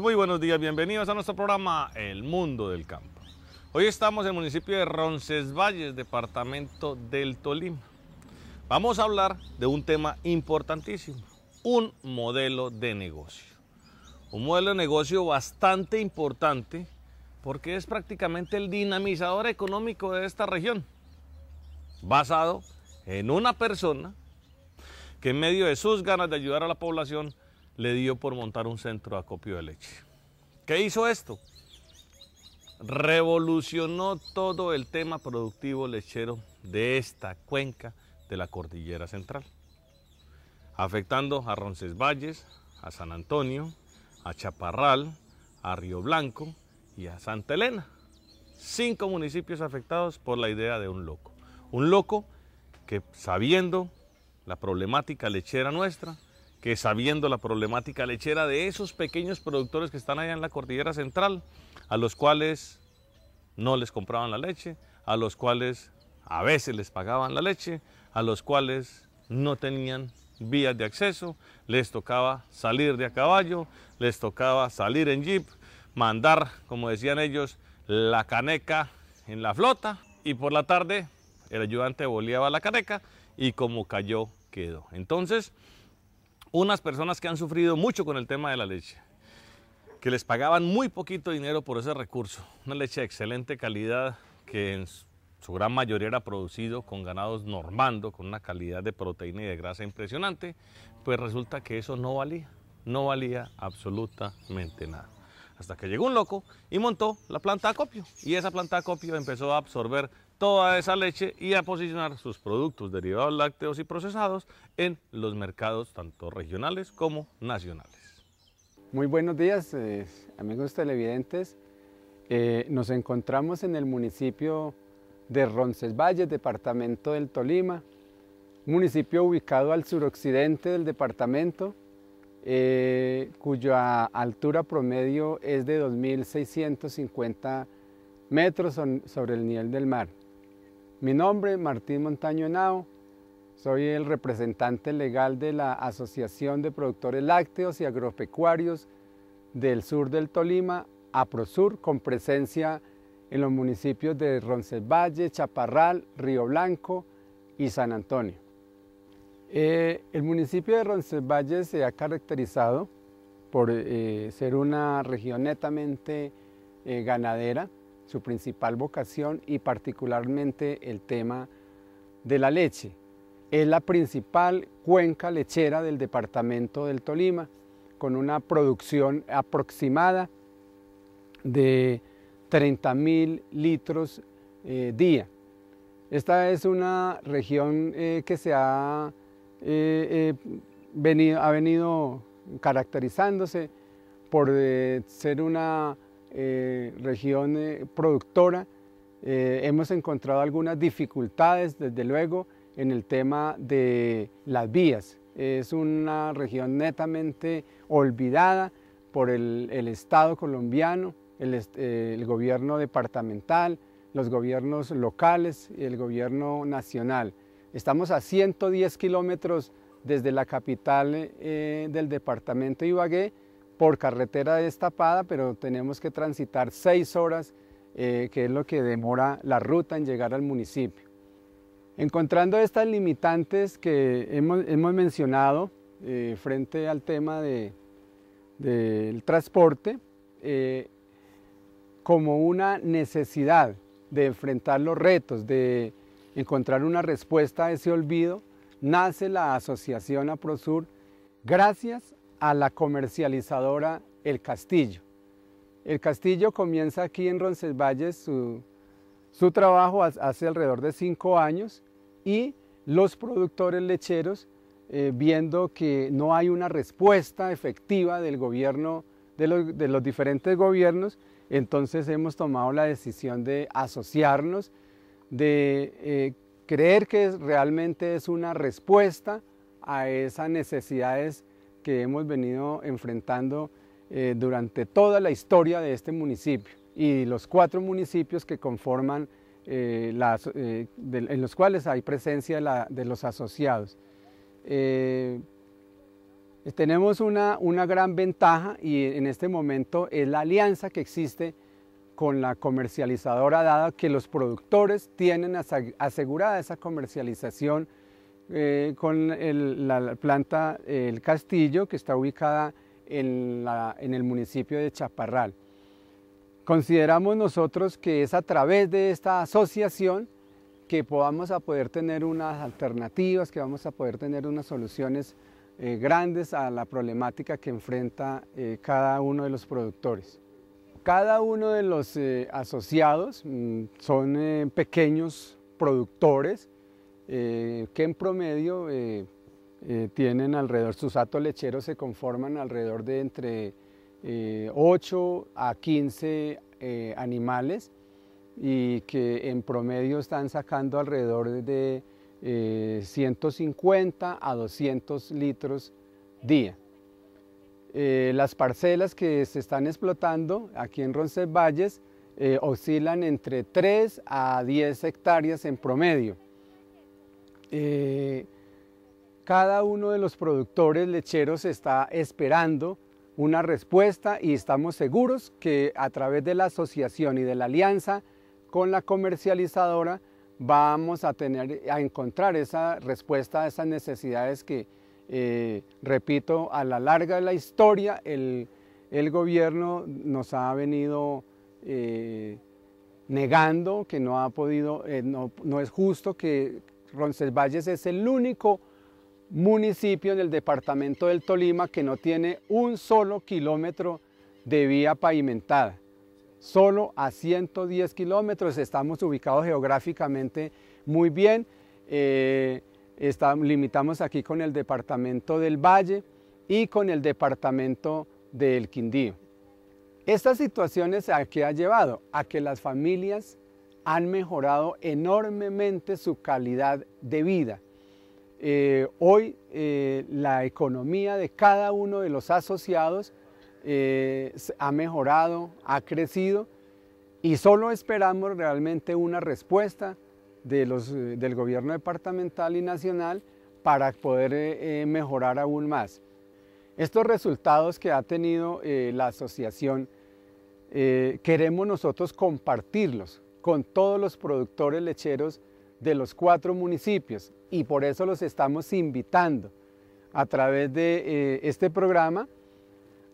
muy buenos días, bienvenidos a nuestro programa El Mundo del Campo. Hoy estamos en el municipio de Roncesvalles, departamento del Tolima. Vamos a hablar de un tema importantísimo, un modelo de negocio. Un modelo de negocio bastante importante porque es prácticamente el dinamizador económico de esta región, basado en una persona que en medio de sus ganas de ayudar a la población le dio por montar un centro de acopio de leche. ¿Qué hizo esto? Revolucionó todo el tema productivo lechero de esta cuenca de la Cordillera Central, afectando a Roncesvalles, a San Antonio, a Chaparral, a Río Blanco y a Santa Elena. Cinco municipios afectados por la idea de un loco. Un loco que sabiendo la problemática lechera nuestra, que sabiendo la problemática lechera de esos pequeños productores que están allá en la cordillera central, a los cuales no les compraban la leche, a los cuales a veces les pagaban la leche, a los cuales no tenían vías de acceso, les tocaba salir de a caballo, les tocaba salir en jeep, mandar, como decían ellos, la caneca en la flota y por la tarde el ayudante boleaba la caneca y como cayó quedó. Entonces, unas personas que han sufrido mucho con el tema de la leche, que les pagaban muy poquito dinero por ese recurso, una leche de excelente calidad que en su gran mayoría era producido con ganados normando, con una calidad de proteína y de grasa impresionante, pues resulta que eso no valía, no valía absolutamente nada. Hasta que llegó un loco y montó la planta de acopio. Y esa planta de acopio empezó a absorber toda esa leche y a posicionar sus productos derivados lácteos y procesados en los mercados tanto regionales como nacionales. Muy buenos días, amigos televidentes. Eh, nos encontramos en el municipio de Roncesvalles, departamento del Tolima, municipio ubicado al suroccidente del departamento, eh, cuya altura promedio es de 2.650 metros sobre el nivel del mar. Mi nombre es Martín Montaño Henao, soy el representante legal de la Asociación de Productores Lácteos y Agropecuarios del Sur del Tolima, APROSUR, con presencia en los municipios de Roncesvalles, Chaparral, Río Blanco y San Antonio. Eh, el municipio de Roncesvalles se ha caracterizado por eh, ser una región netamente eh, ganadera, su principal vocación y particularmente el tema de la leche. Es la principal cuenca lechera del departamento del Tolima, con una producción aproximada de 30.000 litros eh, día. Esta es una región eh, que se ha, eh, venido, ha venido caracterizándose por ser una eh, región eh, productora, eh, hemos encontrado algunas dificultades, desde luego, en el tema de las vías. Es una región netamente olvidada por el, Estado colombiano, el, gobierno departamental, los gobiernos locales y el gobierno nacional. Estamos a 110 kilómetros desde la capital del departamento Ibagué por carretera destapada, pero tenemos que transitar seis horas, eh, que es lo que demora la ruta en llegar al municipio. Encontrando estas limitantes que hemos, mencionado eh, frente al tema del transporte, eh, como una necesidad de enfrentar los retos, de encontrar una respuesta a ese olvido, nace la asociación APROSUR gracias a la comercializadora El Castillo. El Castillo comienza aquí en Roncesvalles su, su trabajo hace alrededor de cinco años y los productores lecheros, eh, viendo que no hay una respuesta efectiva del gobierno, de los, diferentes gobiernos, entonces hemos tomado la decisión de asociarnos, de eh, creer que realmente es una respuesta a esas necesidades que hemos venido enfrentando eh, durante toda la historia de este municipio y los cuatro municipios que conforman, eh, eh, en los cuales hay presencia de los asociados. tenemos una, una gran ventaja y en este momento es la alianza que existe con la comercializadora, dada que los productores tienen asegurada esa comercialización eh, con la planta El Castillo, que está ubicada en, el municipio de Chaparral. Consideramos nosotros que es a través de esta asociación que podamos a poder tener unas alternativas, que vamos a poder tener unas soluciones eh, grandes a la problemática que enfrenta eh, cada uno de los productores. Cada uno de los asociados mm, son pequeños productores eh, que en promedio eh, eh, tienen alrededor, sus atos lecheros se conforman alrededor de entre 8 a 15 animales y que en promedio están sacando alrededor de 150 a 200 litros día. las parcelas que se están explotando aquí en Roncesvalles oscilan entre 3 a 10 hectáreas en promedio. Eh, cada uno de los productores lecheros está esperando una respuesta y estamos seguros que a través de la asociación y de la alianza con la comercializadora vamos a, tener, a encontrar esa respuesta a esas necesidades que, eh, repito, a la larga de la historia el, gobierno nos ha venido eh, negando que no ha podido, no, es justo que Roncesvalles es el único municipio en el departamento del Tolima que no tiene un solo kilómetro de vía pavimentada. Solo a 110 kilómetros estamos ubicados geográficamente muy bien. Eh, limitamos aquí con el departamento del Valle y con el departamento del Quindío. Estas situaciones a qué ha llevado? A que las familias han mejorado enormemente su calidad de vida. Eh, hoy eh, la economía de cada uno de los asociados eh, ha mejorado, ha crecido y solo esperamos realmente una respuesta de los, del gobierno departamental y nacional para poder mejorar aún más. Estos resultados que ha tenido la asociación queremos nosotros compartirlos con todos los productores lecheros de los cuatro municipios y por eso los estamos invitando a través de eh, este programa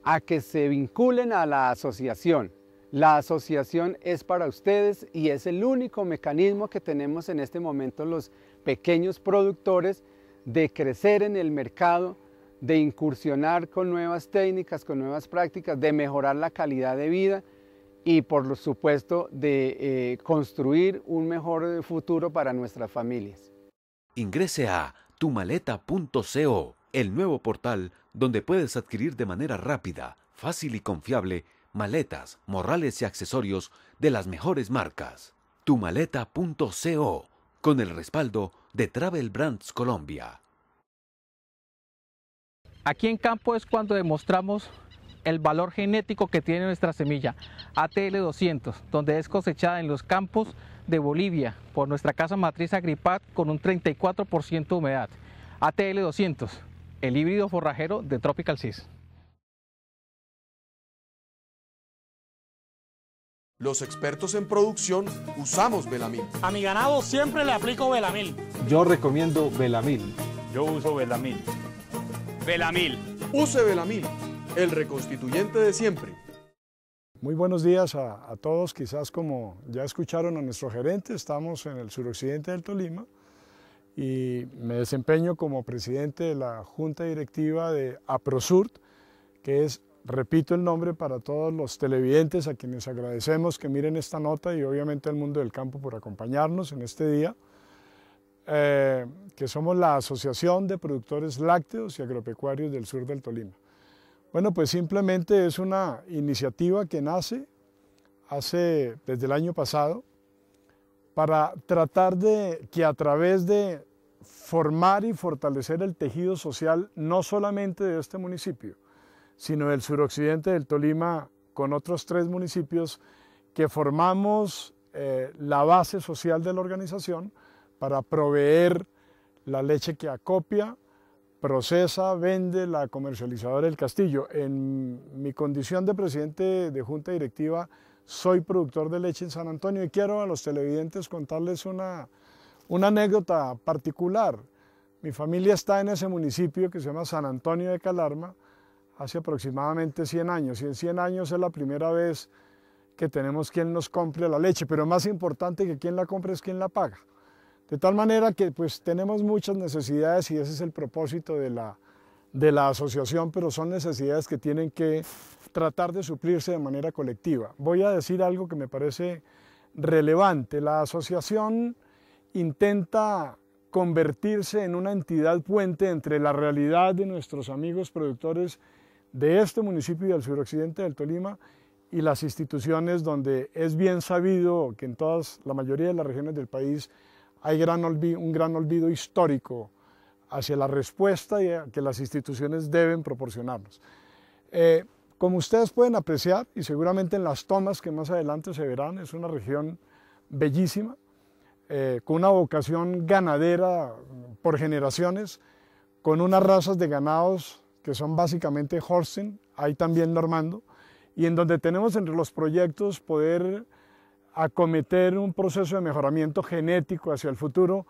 a que se vinculen a la asociación. La asociación es para ustedes y es el único mecanismo que tenemos en este momento los pequeños productores de crecer en el mercado, de incursionar con nuevas técnicas, con nuevas prácticas, de mejorar la calidad de vida, y por supuesto de eh, construir un mejor futuro para nuestras familias. Ingrese a tumaleta.co, el nuevo portal donde puedes adquirir de manera rápida, fácil y confiable maletas, morrales y accesorios de las mejores marcas. Tumaleta.co, con el respaldo de Travel Brands Colombia. Aquí en campo es cuando demostramos el valor genético que tiene nuestra semilla ATL200, donde es cosechada en los campos de Bolivia por nuestra casa matriz Agripat con un 34% de humedad. ATL200, el híbrido forrajero de Tropical Seas. Los expertos en producción usamos Belamil. A mi ganado siempre le aplico Belamil. Yo recomiendo Belamil. Yo uso Belamil. Belamil. Use Belamil el reconstituyente de siempre. Muy buenos días a, todos. Quizás como ya escucharon a nuestro gerente, estamos en el suroccidente del Tolima y me desempeño como presidente de la Junta Directiva de APROSURT, que es, repito el nombre para todos los televidentes a quienes agradecemos que miren esta nota y obviamente al mundo del campo por acompañarnos en este día, eh, que somos la Asociación de Productores Lácteos y Agropecuarios del Sur del Tolima. Bueno, pues simplemente es una iniciativa que nace hace desde el año pasado para tratar de que a través de formar y fortalecer el tejido social no solamente de este municipio, sino del suroccidente del Tolima con otros tres municipios que formamos eh, la base social de la organización para proveer la leche que acopia, procesa, vende la comercializadora del Castillo. En mi condición de presidente de junta directiva, soy productor de leche en San Antonio y quiero a los televidentes contarles una, anécdota particular. Mi familia está en ese municipio que se llama San Antonio de Calarma hace aproximadamente 100 años y en 100 años es la primera vez que tenemos quien nos compre la leche, pero más importante que quien la compre es quien la paga. De tal manera que pues tenemos muchas necesidades y ese es el propósito de la, de la asociación, pero son necesidades que tienen que tratar de suplirse de manera colectiva. Voy a decir algo que me parece relevante. La asociación intenta convertirse en una entidad puente entre la realidad de nuestros amigos productores de este municipio y del suroccidente del Tolima y las instituciones donde es bien sabido que en todas, la mayoría de las regiones del país hay un gran olvido histórico hacia la respuesta que las instituciones deben proporcionarnos. Eh, como ustedes pueden apreciar, y seguramente en las tomas que más adelante se verán, es una región bellísima, eh, con una vocación ganadera por generaciones, con unas razas de ganados que son básicamente Holstein, hay también Normando, y en donde tenemos entre los proyectos poder acometer un proceso de mejoramiento genético hacia el futuro,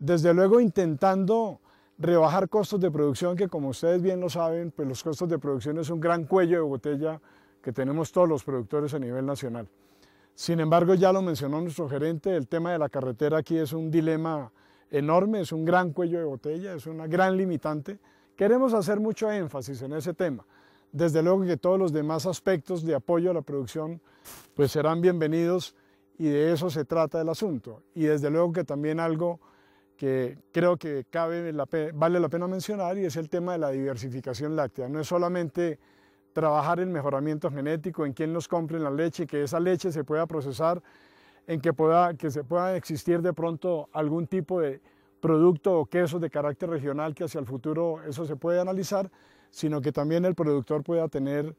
desde luego intentando rebajar costos de producción, que como ustedes bien lo saben, pues los costos de producción es un gran cuello de botella que tenemos todos los productores a nivel nacional. Sin embargo, ya lo mencionó nuestro gerente, el tema de la carretera aquí es un dilema enorme, es un gran cuello de botella, es una gran limitante. Queremos hacer mucho énfasis en ese tema. Desde luego que todos los demás aspectos de apoyo a la producción pues serán bienvenidos y de eso se trata el asunto. Y desde luego que también algo que creo que vale la pena mencionar y es el tema de la diversificación láctea. No es solamente trabajar en mejoramiento genético, en quién nos compre la leche, que esa leche se pueda procesar, en que, pueda, se pueda existir de pronto algún tipo de producto o queso de carácter regional que hacia el futuro eso se puede analizar, sino que también el productor pueda tener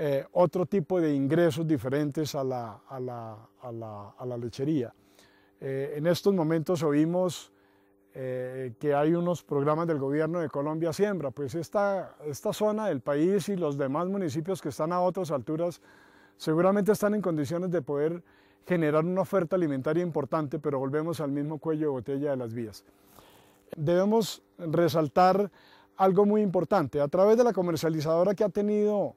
eh, otro tipo de ingresos diferentes a la, a la, a la, a la lechería. Eh, en estos momentos oímos eh, que hay unos programas del gobierno de Colombia Siembra, pues esta, esta zona del país y los demás municipios que están a otras alturas seguramente están en condiciones de poder generar una oferta alimentaria importante, pero volvemos al mismo cuello de botella de las vías. Debemos resaltar algo muy importante. A través de la comercializadora que ha tenido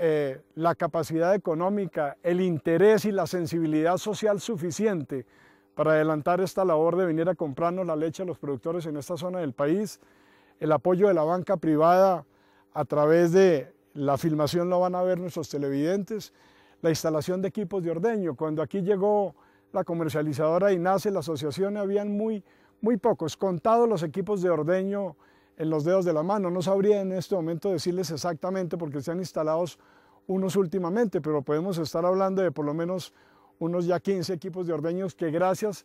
eh, la capacidad económica, el interés y la sensibilidad social suficiente para adelantar esta labor de venir a comprarnos la leche a los productores en esta zona del país, el apoyo de la banca privada a través de la filmación lo van a ver nuestros televidentes, la instalación de equipos de ordeño. Cuando aquí llegó la comercializadora y nace la asociación, habían muy, muy pocos, contados los equipos de ordeño en los dedos de la mano. No sabría en este momento decirles exactamente porque se han instalado unos últimamente, pero podemos estar hablando de por lo menos unos ya 15 equipos de ordeños que gracias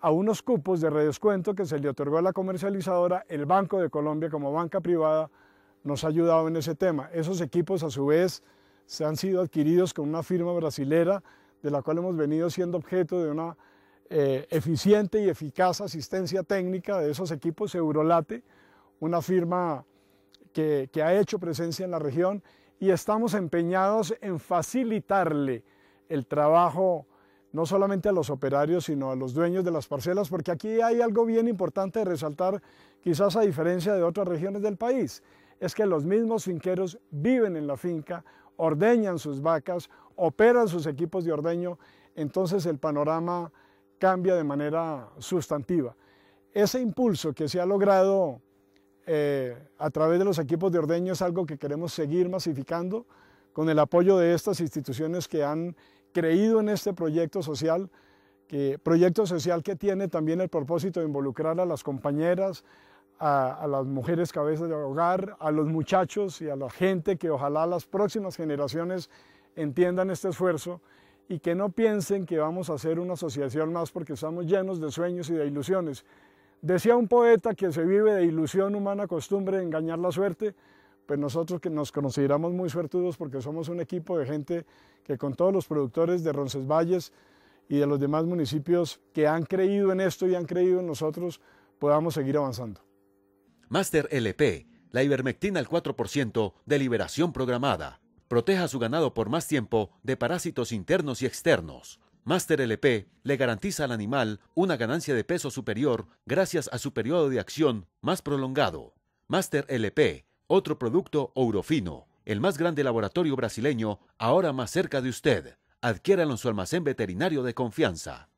a unos cupos de redescuento que se le otorgó a la comercializadora, el Banco de Colombia como banca privada nos ha ayudado en ese tema. Esos equipos a su vez se han sido adquiridos con una firma brasilera de la cual hemos venido siendo objeto de una eh, eficiente y eficaz asistencia técnica de esos equipos Eurolate, una firma que, ha hecho presencia en la región y estamos empeñados en facilitarle el trabajo no solamente a los operarios, sino a los dueños de las parcelas, porque aquí hay algo bien importante de resaltar, quizás a diferencia de otras regiones del país, es que los mismos finqueros viven en la finca, ordeñan sus vacas, operan sus equipos de ordeño, entonces el panorama cambia de manera sustantiva. Ese impulso que se ha logrado eh, a través de los equipos de ordeño es algo que queremos seguir masificando con el apoyo de estas instituciones que han creído en este proyecto social, proyecto social que tiene también el propósito de involucrar a las compañeras, a, las mujeres cabezas de hogar, a los muchachos y a la gente que ojalá las próximas generaciones entiendan este esfuerzo y que no piensen que vamos a hacer una asociación más porque estamos llenos de sueños y de ilusiones, Decía un poeta que se vive de ilusión humana costumbre de engañar la suerte, pues nosotros que nos consideramos muy suertudos porque somos un equipo de gente que con todos los productores de Roncesvalles y de los demás municipios que han creído en esto y han creído en nosotros, podamos seguir avanzando. Master LP, la ivermectina al 4% de liberación programada. Proteja su ganado por más tiempo de parásitos internos y externos. Master LP le garantiza al animal una ganancia de peso superior gracias a su periodo de acción más prolongado. Master LP, otro producto Ourofino, el más grande laboratorio brasileño, ahora más cerca de usted. Adquiéralo en su almacén veterinario de confianza.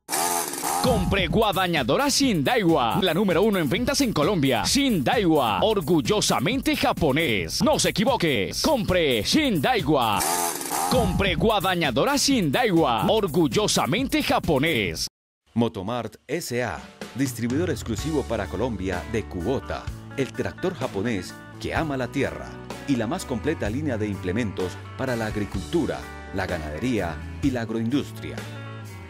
Compre guadañadora Shindaiwa, la número uno en ventas en Colombia. Shindaiwa, orgullosamente japonés. No se equivoques compre Shindaiwa. Compre guadañadora Shindaiwa, orgullosamente japonés. Motomart SA, distribuidor exclusivo para Colombia de Kubota, el tractor japonés que ama la tierra y la más completa línea de implementos para la agricultura, la ganadería y la agroindustria.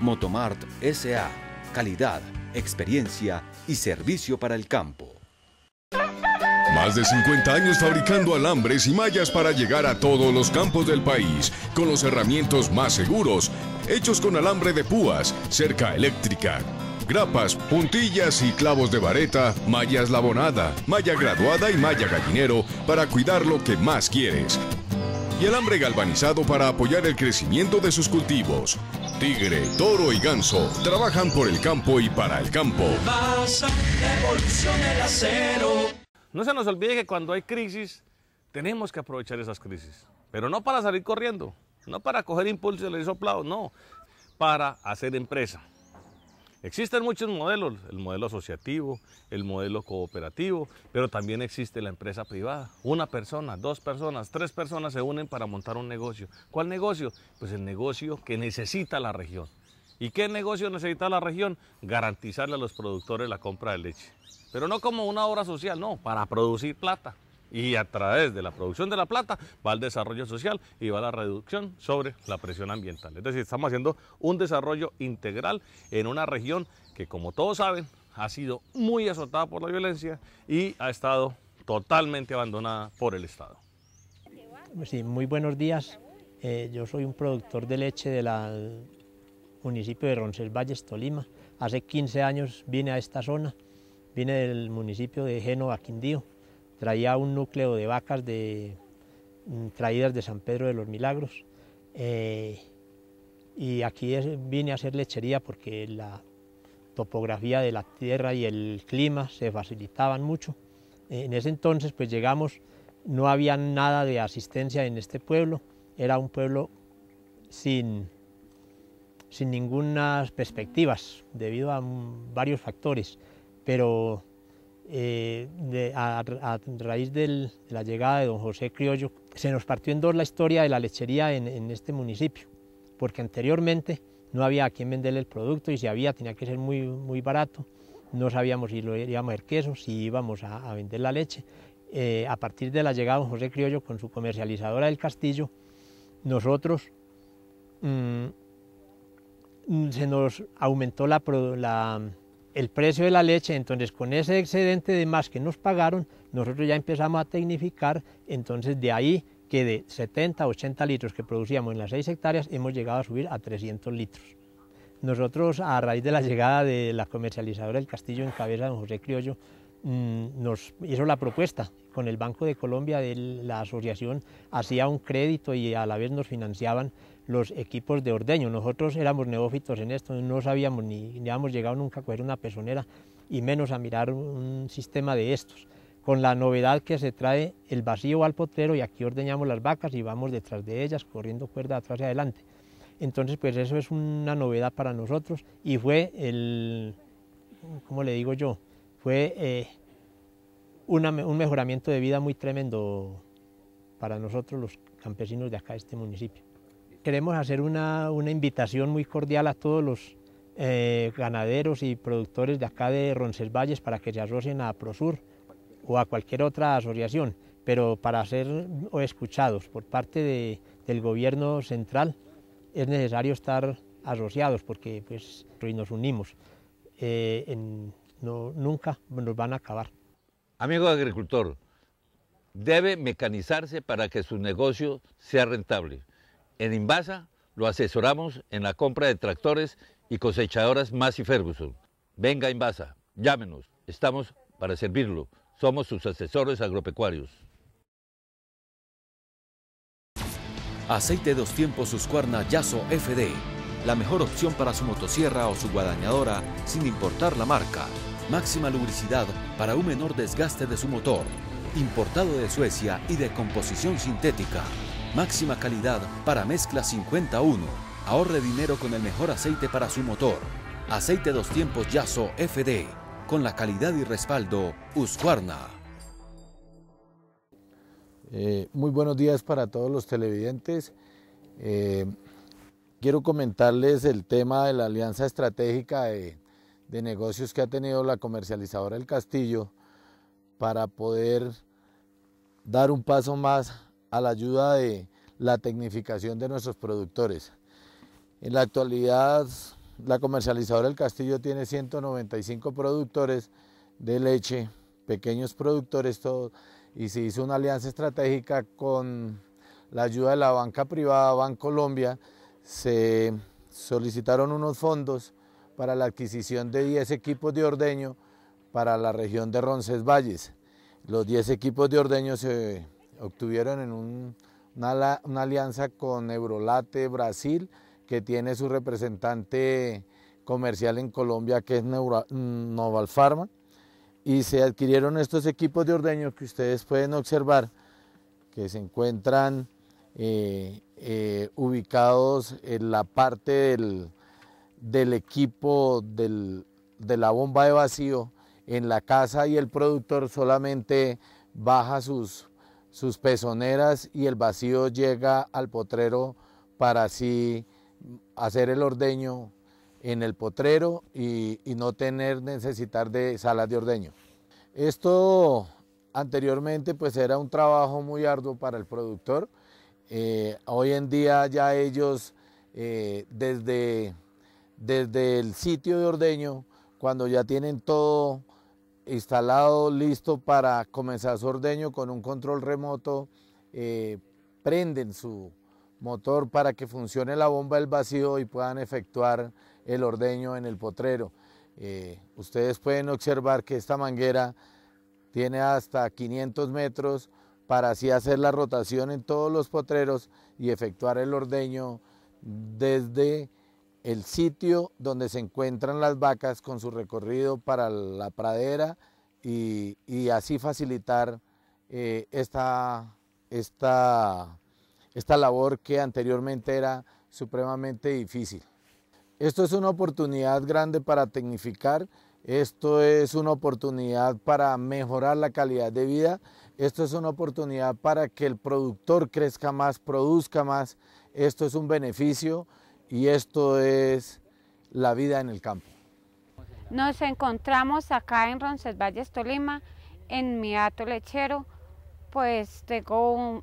Motomart SA calidad, experiencia y servicio para el campo. Más de 50 años fabricando alambres y mallas para llegar a todos los campos del país, con los herramientas más seguros, hechos con alambre de púas, cerca eléctrica, grapas, puntillas y clavos de vareta, Mallas labonada, malla graduada y malla gallinero para cuidar lo que más quieres. Y alambre galvanizado para apoyar el crecimiento de sus cultivos tigre, toro y ganso trabajan por el campo y para el campo. No se nos olvide que cuando hay crisis, tenemos que aprovechar esas crisis. Pero no para salir corriendo, no para coger impulso y le soplado, no. Para hacer empresa. Existen muchos modelos, el modelo asociativo, el modelo cooperativo, pero también existe la empresa privada. Una persona, dos personas, tres personas se unen para montar un negocio. ¿Cuál negocio? Pues el negocio que necesita la región. ¿Y qué negocio necesita la región? Garantizarle a los productores la compra de leche. Pero no como una obra social, no, para producir plata y a través de la producción de la plata va el desarrollo social y va la reducción sobre la presión ambiental. Es decir, estamos haciendo un desarrollo integral en una región que como todos saben ha sido muy azotada por la violencia y ha estado totalmente abandonada por el Estado. Sí, muy buenos días. Eh, yo soy un productor de leche del municipio de Roncesvalles, Tolima. Hace 15 años vine a esta zona, vine del municipio de Genova, Quindío traía un núcleo de vacas de, mm, traídas de San Pedro de los Milagros. Eh, y aquí vine a hacer lechería porque la topografía de la tierra y el clima se facilitaban mucho. En ese entonces pues llegamos, no había nada de asistencia en este pueblo, era un pueblo sin, sin ninguna perspectivas debido a varios factores, pero eh, a, raíz de la llegada de don José Criollo, se nos partió en dos la historia de la lechería en, este municipio, porque anteriormente no había a quién venderle el producto y si había tenía que ser muy, muy barato. No sabíamos si lo íbamos a hacer queso, si íbamos a, vender la leche. Eh, a partir de la llegada de don José Criollo con su comercializadora del Castillo, nosotros mm, se nos aumentó la, la el precio de la leche, entonces con ese excedente de más que nos pagaron, nosotros ya empezamos a tecnificar, entonces de ahí que de 70, 80 litros que producíamos en las 6 hectáreas, hemos llegado a subir a 300 litros. Nosotros, a raíz de la llegada de la comercializadora del Castillo en cabeza don José Criollo, mm, nos hizo la propuesta con el Banco de Colombia de la asociación, hacía un crédito y a la vez nos financiaban los equipos de ordeño. Nosotros éramos neófitos en esto, no sabíamos ni, habíamos llegado nunca a coger una pezonera y menos a mirar un sistema de estos, con la novedad que se trae el vacío al potrero y aquí ordeñamos las vacas y vamos detrás de ellas, corriendo cuerda atrás y adelante. Entonces, pues eso es una novedad para nosotros y fue el, ¿cómo le digo yo? Fue eh, un mejoramiento de vida muy tremendo para nosotros los campesinos de acá, de este municipio. Queremos hacer una, invitación muy cordial a todos los eh, ganaderos y productores de acá de Roncesvalles para que se asocien a Prosur o a cualquier otra asociación, pero para ser escuchados por parte del gobierno central es necesario estar asociados porque pues nos unimos. Eh, nunca nos van a acabar. Amigo agricultor, debe mecanizarse para que su negocio sea rentable. En Invasa lo asesoramos en la compra de tractores y cosechadoras Massey Ferguson. Venga Invasa, llámenos, estamos para servirlo. Somos sus asesores agropecuarios. Aceite dos tiempos Suscuarna Yaso FD, la mejor opción para su motosierra o su guadañadora sin importar la marca. Máxima lubricidad para un menor desgaste de su motor. Importado de Suecia y de composición sintética. Máxima calidad para mezcla 51. Ahorre dinero con el mejor aceite para su motor. Aceite dos tiempos Yaso FD. Con la calidad y respaldo Husqvarna. Eh, muy buenos días para todos los televidentes. Eh, quiero comentarles el tema de la alianza estratégica de, de negocios que ha tenido la comercializadora El Castillo para poder dar un paso más a la ayuda de la tecnificación de nuestros productores. En la actualidad, la comercializadora del Castillo tiene 195 productores de leche, pequeños productores todos, y se hizo una alianza estratégica con la ayuda de la banca privada Bancolombia. Se solicitaron unos fondos para la adquisición de 10 equipos de ordeño para la región de Roncesvalles. Los 10 equipos de ordeño se obtuvieron en una, alianza con Neurolate Brasil, que tiene su representante comercial en Colombia, que es mm, Noval Pharma, y se adquirieron estos equipos de ordeño que ustedes pueden observar, que se encuentran eh, eh, ubicados en la parte del, equipo de la bomba de vacío en la casa y el productor solamente baja sus sus pezoneras y el vacío llega al potrero para así hacer el ordeño en el potrero y, no tener necesitar de salas de ordeño. Esto anteriormente pues era un trabajo muy arduo para el productor. Eh, hoy en día ya ellos eh, desde, desde el sitio de ordeño, cuando ya tienen todo instalado, listo para comenzar su ordeño con un control remoto. Eh, prenden su motor para que funcione la bomba del vacío y puedan efectuar el ordeño en el potrero. Eh, ustedes pueden observar que esta manguera tiene hasta 500 metros para así hacer la rotación en todos los potreros y efectuar el ordeño desde el sitio donde se encuentran las vacas con su recorrido para la pradera y, así facilitar eh, esta labor que anteriormente era supremamente difícil. Esto es una oportunidad grande para tecnificar, esto es una oportunidad para mejorar la calidad de vida, esto es una oportunidad para que el productor crezca más, produzca más, esto es un beneficio y esto es la vida en el campo. Nos encontramos acá en Roncesvalles, Tolima, en mi ato lechero, pues tengo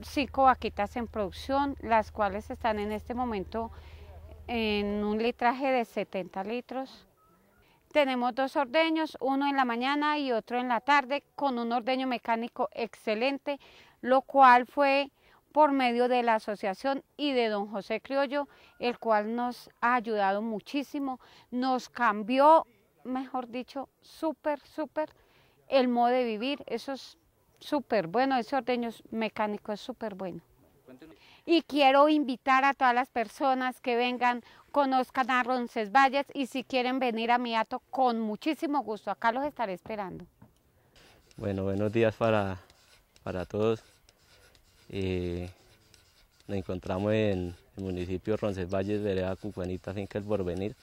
cinco vaquitas en producción, las cuales están en este momento en un litraje de 70 litros. Tenemos dos ordeños, uno en la mañana y otro en la tarde, con un ordeño mecánico excelente, lo cual fue por medio de la asociación y de don José Criollo, el cual nos ha ayudado muchísimo, nos cambió, mejor dicho, súper, súper el modo de vivir, eso es súper bueno, ese ordeño mecánico es súper bueno. Y quiero invitar a todas las personas que vengan, conozcan a Roncesvalles y si quieren venir a Miato, con muchísimo gusto, acá los estaré esperando. Bueno, buenos días para, para todos nos encontramos en el municipio de Roncesvalles, Vereda Cucuanita, Finca El Porvenir.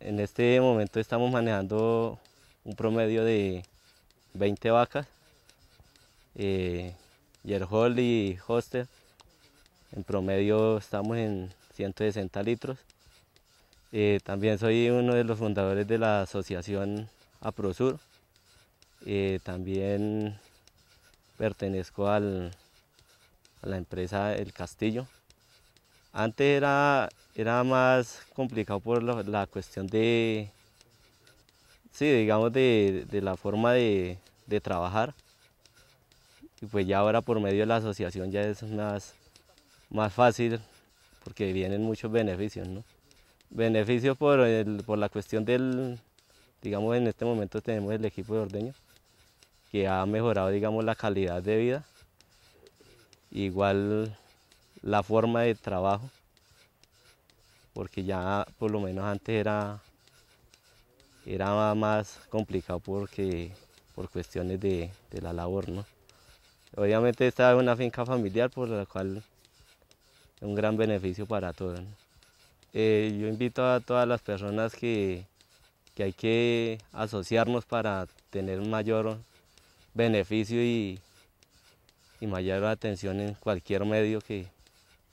En este momento estamos manejando un promedio de 20 vacas, eh, Yerhol y Hoster. En promedio estamos en 160 litros. Eh, también soy uno de los fundadores de la asociación APROSUR. Eh, también pertenezco al a la empresa El Castillo. Antes era, era más complicado por la, cuestión de, sí, digamos, de, la forma de, trabajar. Y pues ya ahora por medio de la asociación ya es más, más fácil porque vienen muchos beneficios, Beneficios por, por la cuestión del, digamos, en este momento tenemos el equipo de ordeño que ha mejorado, digamos, la calidad de vida igual la forma de trabajo, porque ya por lo menos antes era, era más complicado porque por cuestiones de, la labor, ¿no? Obviamente esta es una finca familiar por la cual es un gran beneficio para todos. Eh, yo invito a todas las personas que, que hay que asociarnos para tener un mayor beneficio y, y mayor atención en cualquier medio que,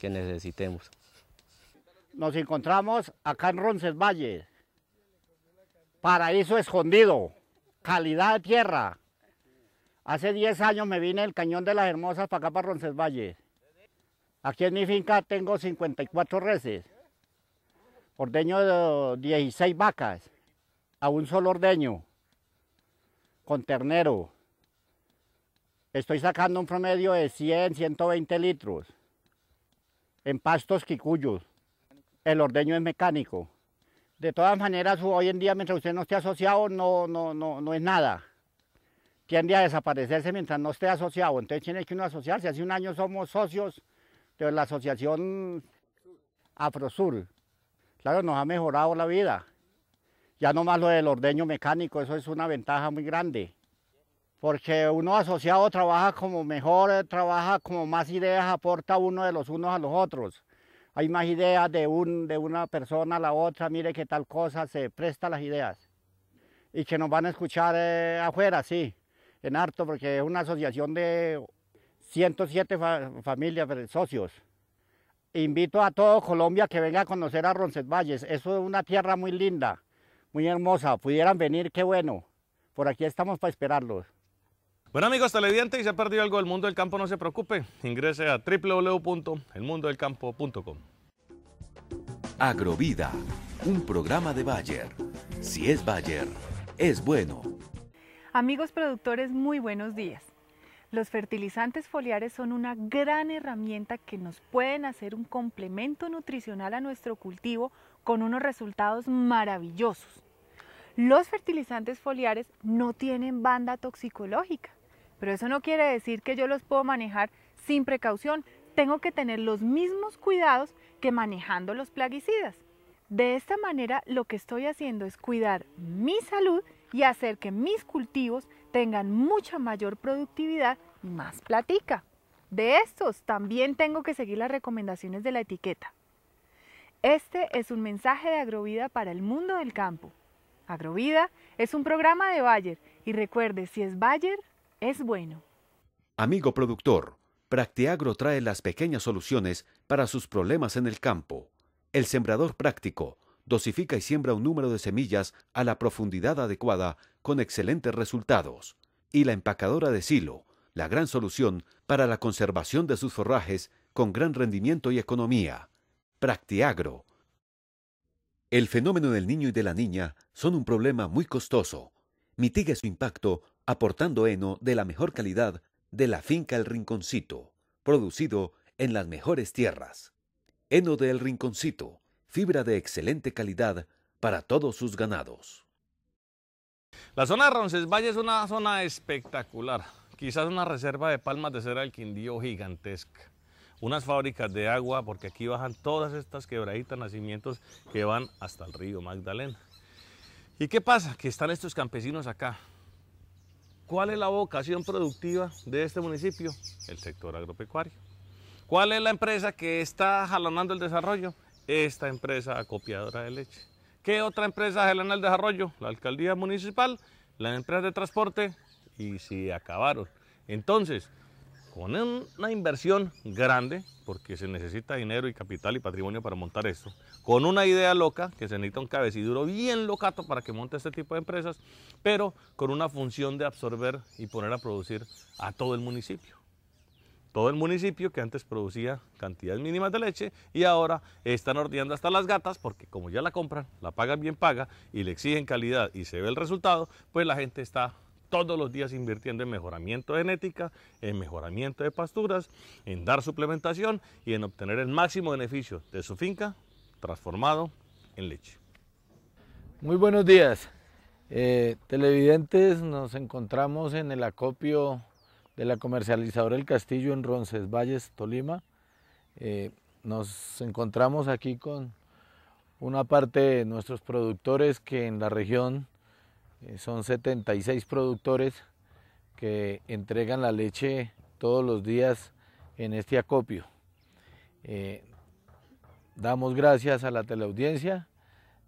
necesitemos. Nos encontramos acá en Roncesvalles, paraíso escondido, calidad de tierra. Hace 10 años me vine el Cañón de las Hermosas para acá, para Roncesvalles. Aquí en mi finca tengo 54 reses, ordeño de 16 vacas a un solo ordeño, con ternero estoy sacando un promedio de 100, 120 litros en pastos quicuyos. El ordeño es mecánico. De todas maneras, hoy en día, mientras usted no esté asociado, no, no, no, no es nada. Tiende a desaparecerse mientras no esté asociado. Entonces tiene que uno asociarse. Hace un año somos socios de la asociación Afrosur. Claro, nos ha mejorado la vida. Ya no más lo del ordeño mecánico, eso es una ventaja muy grande porque uno asociado trabaja como mejor, eh, trabaja como más ideas aporta uno de los unos a los otros. Hay más ideas de, un, de una persona a la otra, mire qué tal cosa, se presta las ideas. Y que nos van a escuchar eh, afuera, sí, en harto, porque es una asociación de 107 familias, pues, socios. Invito a todo Colombia que venga a conocer a Roncesvalles. Eso es una tierra muy linda, muy hermosa. Pudieran venir, qué bueno. Por aquí estamos para esperarlos. Bueno amigos televidentes, si se ha perdido algo del mundo del campo, no se preocupe. Ingrese a www.elmundodelcampo.com. Agrovida, un programa de Bayer. Si es Bayer, es bueno. Amigos productores, muy buenos días. Los fertilizantes foliares son una gran herramienta que nos pueden hacer un complemento nutricional a nuestro cultivo con unos resultados maravillosos. Los fertilizantes foliares no tienen banda toxicológica pero eso no quiere decir que yo los puedo manejar sin precaución. Tengo que tener los mismos cuidados que manejando los plaguicidas. De esta manera lo que estoy haciendo es cuidar mi salud y hacer que mis cultivos tengan mucha mayor productividad y más platica. De estos también tengo que seguir las recomendaciones de la etiqueta. Este es un mensaje de Agrovida para el mundo del campo. Agrovida es un programa de Bayer y recuerde, si es Bayer, es bueno. Amigo productor, Practiagro trae las pequeñas soluciones para sus problemas en el campo. El sembrador práctico dosifica y siembra un número de semillas a la profundidad adecuada con excelentes resultados. Y la empacadora de silo, la gran solución para la conservación de sus forrajes con gran rendimiento y economía. Practiagro. El fenómeno del niño y de la niña son un problema muy costoso. Mitigue su impacto aportando heno de la mejor calidad de la finca El Rinconcito, producido en las mejores tierras. Heno del Rinconcito, fibra de excelente calidad para todos sus ganados. La zona de Roncesvalles es una zona espectacular, quizás una reserva de palmas de cera del Quindío gigantesca unas fábricas de agua, porque aquí bajan todas estas quebraditas, nacimientos que van hasta el río Magdalena. ¿Y qué pasa? Que están estos campesinos acá, ¿Cuál es la vocación productiva de este municipio? El sector agropecuario. ¿Cuál es la empresa que está jalonando el desarrollo? Esta empresa acopiadora de leche. ¿Qué otra empresa jalona el desarrollo? La alcaldía municipal, las empresas de transporte y si acabaron. Entonces, con una inversión grande, porque se necesita dinero y capital y patrimonio para montar esto, con una idea loca, que se necesita un cabeciduro bien locato para que monte este tipo de empresas, pero con una función de absorber y poner a producir a todo el municipio. Todo el municipio que antes producía cantidades mínimas de leche y ahora están ordeando hasta las gatas porque como ya la compran, la pagan bien paga y le exigen calidad y se ve el resultado, pues la gente está todos los días invirtiendo en mejoramiento de genética, en mejoramiento de pasturas, en dar suplementación y en obtener el máximo beneficio de su finca transformado en leche. Muy buenos días. Eh, televidentes, nos encontramos en el acopio de la comercializadora El Castillo en Roncesvalles, Tolima. Eh, nos encontramos aquí con una parte de nuestros productores que en la región eh, son 76 productores que entregan la leche todos los días en este acopio. Eh, damos gracias a la teleaudiencia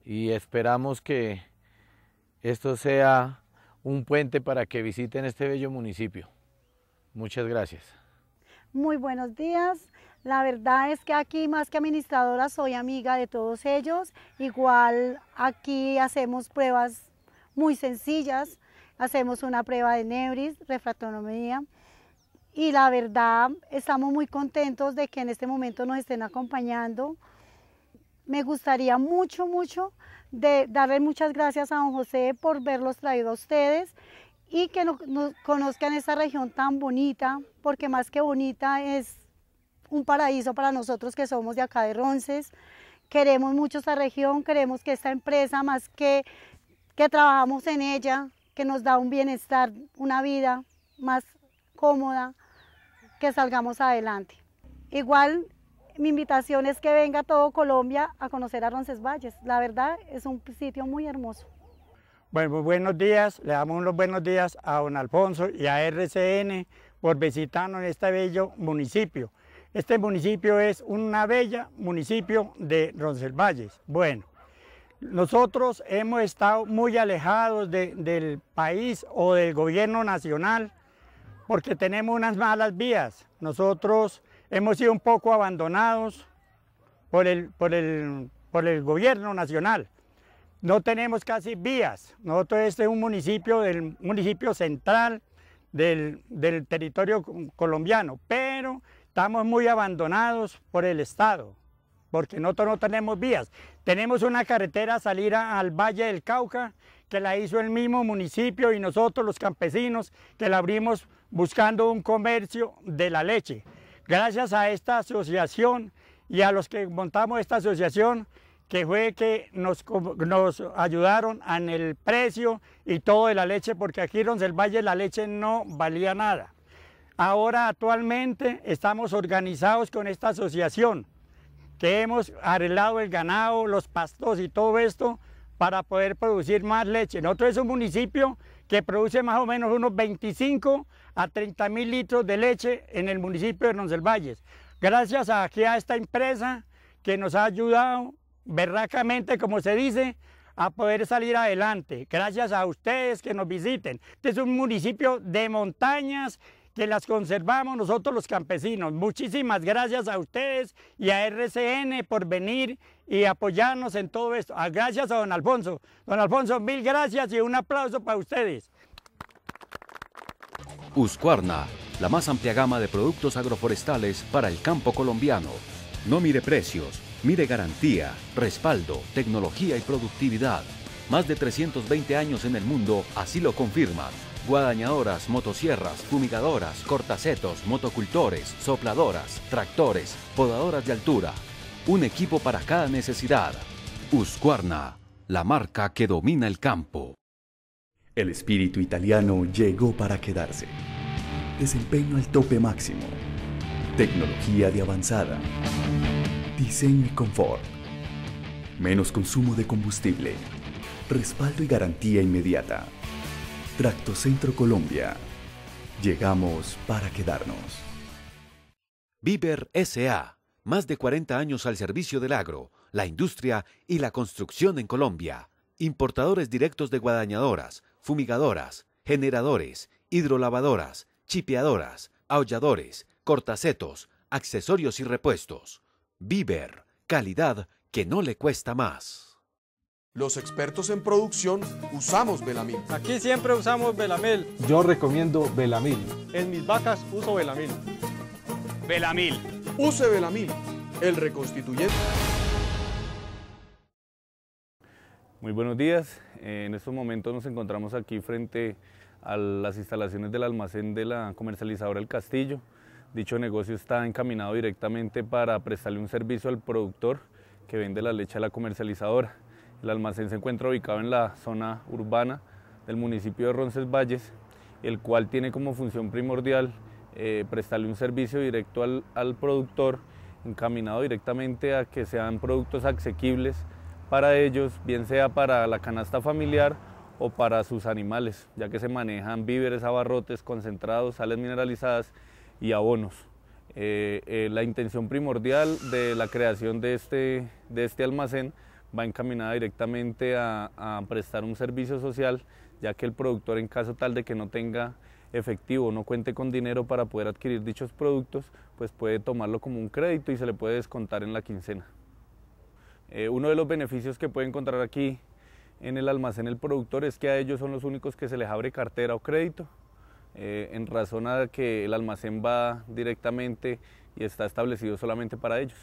y esperamos que esto sea un puente para que visiten este bello municipio. Muchas gracias. Muy buenos días. La verdad es que aquí más que administradora soy amiga de todos ellos. Igual aquí hacemos pruebas muy sencillas. Hacemos una prueba de Nebris, refractonomía, y la verdad estamos muy contentos de que en este momento nos estén acompañando. Me gustaría mucho, mucho de darle muchas gracias a don José por verlos traído a ustedes y que nos, conozcan esta región tan bonita, porque más que bonita es un paraíso para nosotros que somos de acá de Ronces. Queremos mucho esta región, queremos que esta empresa más que que trabajamos en ella, que nos da un bienestar, una vida más cómoda, que salgamos adelante. Igual mi invitación es que venga todo Colombia a conocer a Roncesvalles. La verdad es un sitio muy hermoso. Bueno, pues, buenos días. Le damos unos buenos días a don Alfonso y a RCN por visitarnos en este bello municipio. Este municipio es una bella municipio de Roncesvalles. Bueno, nosotros hemos estado muy alejados del país o del gobierno nacional porque tenemos unas malas vías. Nosotros hemos sido un poco abandonados por el, por el, gobierno nacional. No tenemos casi vías. Nosotros este es un municipio del municipio central del territorio colombiano, pero estamos muy abandonados por el Estado porque nosotros no tenemos vías. Tenemos una carretera a salir al Valle del Cauca, que la hizo el mismo municipio y nosotros los campesinos, que la abrimos buscando un comercio de la leche. Gracias a esta asociación y a los que montamos esta asociación, que fue que nos, ayudaron en el precio y todo de la leche, porque aquí en el Valle la leche no valía nada. Ahora actualmente estamos organizados con esta asociación que hemos arreglado el ganado, los pastos y todo esto para poder producir más leche. Nosotros es un municipio que produce más o menos unos 25 a 30 mil litros de leche en el municipio de valles Gracias a, aquí a esta empresa que nos ha ayudado berracamente, como se dice, a poder salir adelante. Gracias a ustedes que nos visiten. Este es un municipio de montañas que las conservamos nosotros los campesinos. Muchísimas gracias a ustedes y a RCN por venir y apoyarnos en todo esto. Ah, gracias a don Alfonso. Don Alfonso, mil gracias y un aplauso para ustedes. Uscuarna, la más amplia gama de productos agroforestales para el campo colombiano. No mire precios, mire garantía, respaldo, tecnología y productividad. Más de 320 años en el mundo así lo confirman guadañadoras, motosierras, fumigadoras, cortacetos, motocultores, sopladoras, tractores, podadoras de altura. Un equipo para cada necesidad. Uscuarna, la marca que domina el campo. El espíritu italiano llegó para quedarse. Desempeño al tope máximo. Tecnología de avanzada. Diseño y confort. Menos consumo de combustible. Respaldo y garantía inmediata Tracto Centro Colombia. Llegamos para quedarnos. Biber S.A. Más de 40 años al servicio del agro, la industria y la construcción en Colombia. Importadores directos de guadañadoras, fumigadoras, generadores, hidrolavadoras, chipeadoras, aulladores, cortacetos, accesorios y repuestos. Biber. calidad que no le cuesta más. Los expertos en producción usamos Belamil. Aquí siempre usamos Belamil. Yo recomiendo Belamil. En mis vacas uso Belamil. Belamil. Use Belamil, el reconstituyente. Muy buenos días. En estos momentos nos encontramos aquí frente a las instalaciones del almacén de la comercializadora El Castillo. Dicho negocio está encaminado directamente para prestarle un servicio al productor que vende la leche a la comercializadora. El almacén se encuentra ubicado en la zona urbana del municipio de Roncesvalles, el cual tiene como función primordial eh, prestarle un servicio directo al, productor, encaminado directamente a que sean productos asequibles para ellos, bien sea para la canasta familiar o para sus animales, ya que se manejan víveres, abarrotes, concentrados, sales mineralizadas y abonos. Eh, eh, la intención primordial de la creación de este, de este almacén va encaminada directamente a, prestar un servicio social, ya que el productor en caso tal de que no tenga efectivo, no cuente con dinero para poder adquirir dichos productos, pues puede tomarlo como un crédito y se le puede descontar en la quincena. Eh, uno de los beneficios que puede encontrar aquí en el almacén el productor es que a ellos son los únicos que se les abre cartera o crédito, eh, en razón a que el almacén va directamente y está establecido solamente para ellos.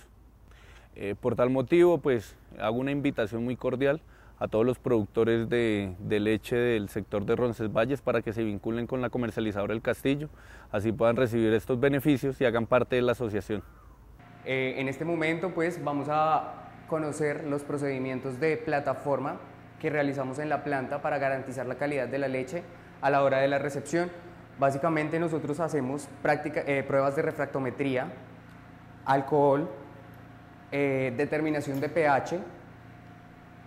Eh, por tal motivo, pues hago una invitación muy cordial a todos los productores de, leche del sector de Roncesvalles para que se vinculen con la comercializadora del Castillo, así puedan recibir estos beneficios y hagan parte de la asociación. Eh, en este momento pues vamos a conocer los procedimientos de plataforma que realizamos en la planta para garantizar la calidad de la leche a la hora de la recepción. Básicamente nosotros hacemos práctica, eh, pruebas de refractometría, alcohol, eh, determinación de pH.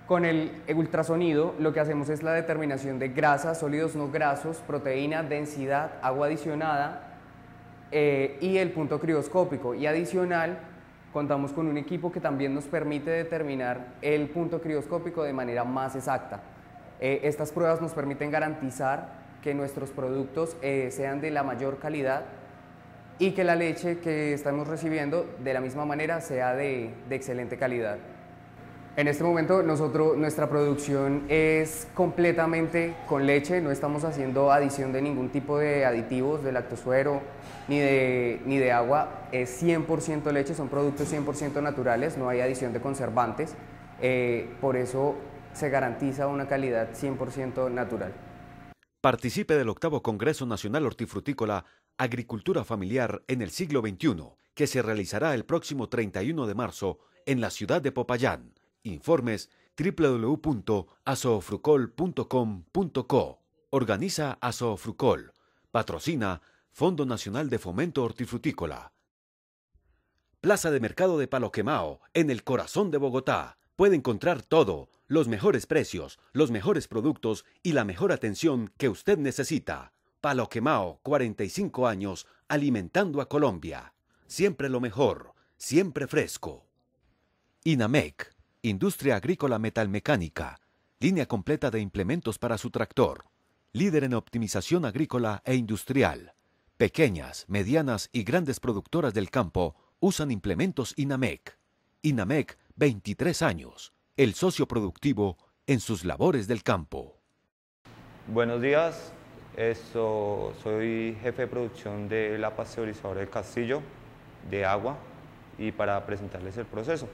Con el ultrasonido lo que hacemos es la determinación de grasa sólidos no grasos, proteína, densidad, agua adicionada eh, y el punto crioscópico. Y adicional contamos con un equipo que también nos permite determinar el punto crioscópico de manera más exacta. Eh, estas pruebas nos permiten garantizar que nuestros productos sean de la mayor calidad y que la leche que estamos recibiendo de la misma manera sea de, excelente calidad. En este momento nosotros, nuestra producción es completamente con leche, no estamos haciendo adición de ningún tipo de aditivos, de lactosuero ni de, ni de agua, es 100% leche, son productos 100% naturales, no hay adición de conservantes, eh, por eso se garantiza una calidad 100% natural. Participe del octavo Congreso Nacional Hortifrutícola Agricultura Familiar en el siglo XXI, que se realizará el próximo 31 de marzo en la ciudad de Popayán. Informes www.azofrucol.com.co Organiza Azofrucol. Patrocina Fondo Nacional de Fomento Hortifrutícola. Plaza de Mercado de Paloquemao, en el corazón de Bogotá. Puede encontrar todo, los mejores precios, los mejores productos y la mejor atención que usted necesita. Palo 45 años, alimentando a Colombia. Siempre lo mejor, siempre fresco. INAMEC, Industria Agrícola Metalmecánica, línea completa de implementos para su tractor. Líder en optimización agrícola e industrial. Pequeñas, medianas y grandes productoras del campo usan implementos INAMEC. INAMEC, 23 años, el socio productivo en sus labores del campo. Buenos días, esto, soy jefe de producción de la pasteurizadora del castillo de agua y para presentarles el proceso.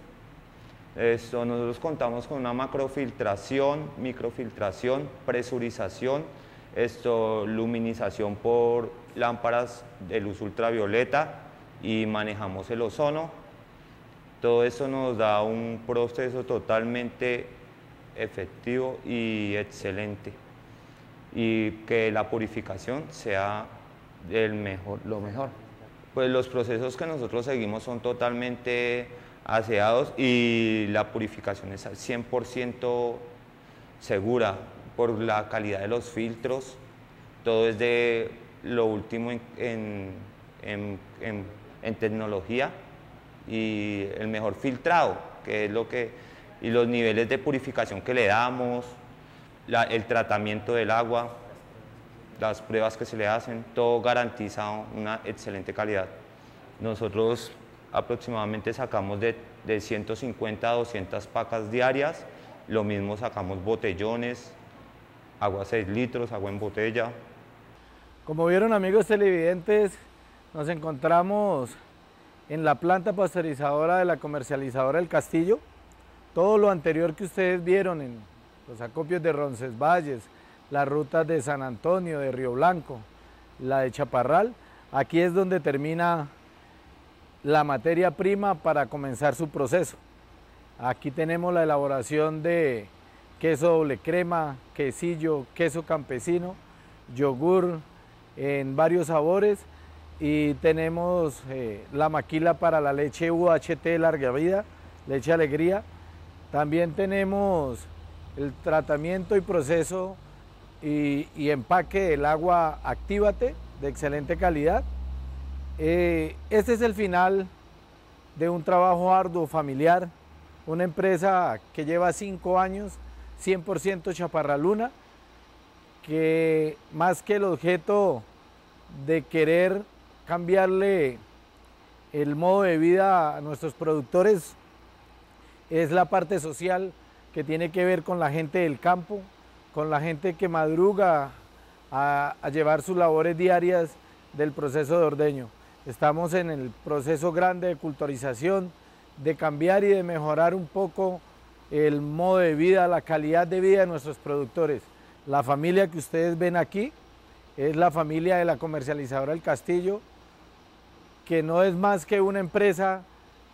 Esto, nosotros contamos con una macrofiltración, microfiltración, presurización, esto, luminización por lámparas de luz ultravioleta y manejamos el ozono. Todo eso nos da un proceso totalmente efectivo y excelente y que la purificación sea el mejor, lo mejor. Pues los procesos que nosotros seguimos son totalmente aseados y la purificación es al 100% segura por la calidad de los filtros, todo es de lo último en, en, en, en tecnología y el mejor filtrado, que es lo que, y los niveles de purificación que le damos, el tratamiento del agua, las pruebas que se le hacen, todo garantiza una excelente calidad. Nosotros aproximadamente sacamos de, de 150 a 200 pacas diarias, lo mismo sacamos botellones, agua 6 litros, agua en botella. Como vieron amigos televidentes, nos encontramos en la planta pasteurizadora de la comercializadora El Castillo. Todo lo anterior que ustedes vieron en los acopios de Roncesvalles, las rutas de San Antonio, de Río Blanco, la de Chaparral. Aquí es donde termina la materia prima para comenzar su proceso. Aquí tenemos la elaboración de queso doble crema, quesillo, queso campesino, yogur en varios sabores y tenemos eh, la maquila para la leche UHT larga vida, leche alegría. También tenemos el tratamiento y proceso y, empaque del agua Actívate de excelente calidad. Eh, este es el final de un trabajo arduo familiar, una empresa que lleva cinco años, 100% chaparraluna, que más que el objeto de querer cambiarle el modo de vida a nuestros productores, es la parte social, que tiene que ver con la gente del campo, con la gente que madruga a, llevar sus labores diarias del proceso de ordeño. Estamos en el proceso grande de culturización, de cambiar y de mejorar un poco el modo de vida, la calidad de vida de nuestros productores. La familia que ustedes ven aquí es la familia de la comercializadora El Castillo, que no es más que una empresa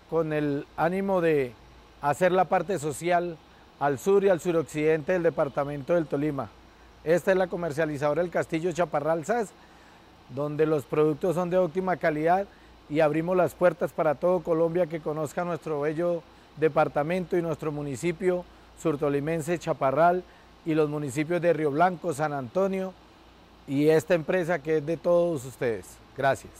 con el ánimo de hacer la parte social al sur y al suroccidente del departamento del Tolima. Esta es la comercializadora del Castillo Chaparral SAS, donde los productos son de óptima calidad y abrimos las puertas para todo Colombia que conozca nuestro bello departamento y nuestro municipio surtolimense Chaparral y los municipios de Río Blanco, San Antonio y esta empresa que es de todos ustedes. Gracias.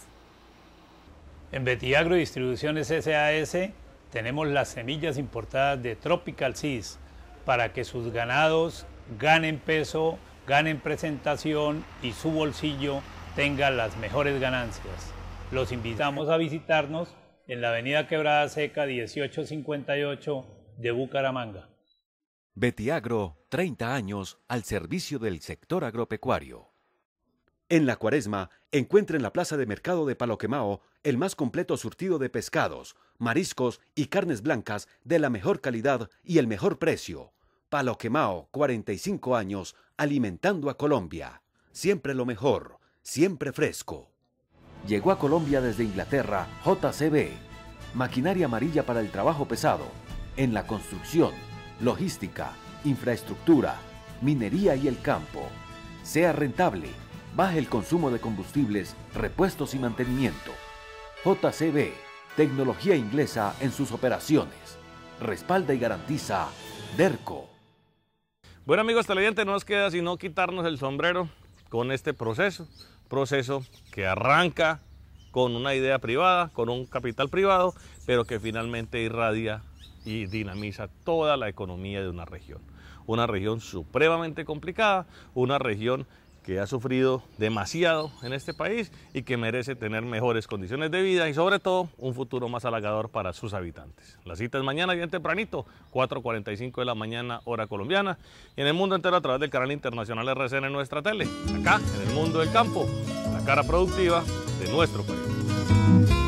En Betiagro Distribuciones SAS tenemos las semillas importadas de Tropical Seeds para que sus ganados ganen peso, ganen presentación y su bolsillo tenga las mejores ganancias. Los invitamos a visitarnos en la avenida Quebrada Seca 1858 de Bucaramanga. Betiagro, 30 años al servicio del sector agropecuario. En la cuaresma, encuentra en la plaza de mercado de Paloquemao el más completo surtido de pescados, mariscos y carnes blancas de la mejor calidad y el mejor precio. Palo 45 años, alimentando a Colombia. Siempre lo mejor, siempre fresco. Llegó a Colombia desde Inglaterra JCB, maquinaria amarilla para el trabajo pesado, en la construcción, logística, infraestructura, minería y el campo. Sea rentable, baje el consumo de combustibles, repuestos y mantenimiento. JCB, tecnología inglesa en sus operaciones. Respalda y garantiza DERCO. Bueno amigos televidentes, no nos queda sino quitarnos el sombrero con este proceso, proceso que arranca con una idea privada, con un capital privado, pero que finalmente irradia y dinamiza toda la economía de una región. Una región supremamente complicada, una región que ha sufrido demasiado en este país y que merece tener mejores condiciones de vida y sobre todo un futuro más halagador para sus habitantes. La cita es mañana bien tempranito, 4.45 de la mañana hora colombiana y en el mundo entero a través del canal internacional RCN en nuestra tele, acá en el mundo del campo, la cara productiva de nuestro país.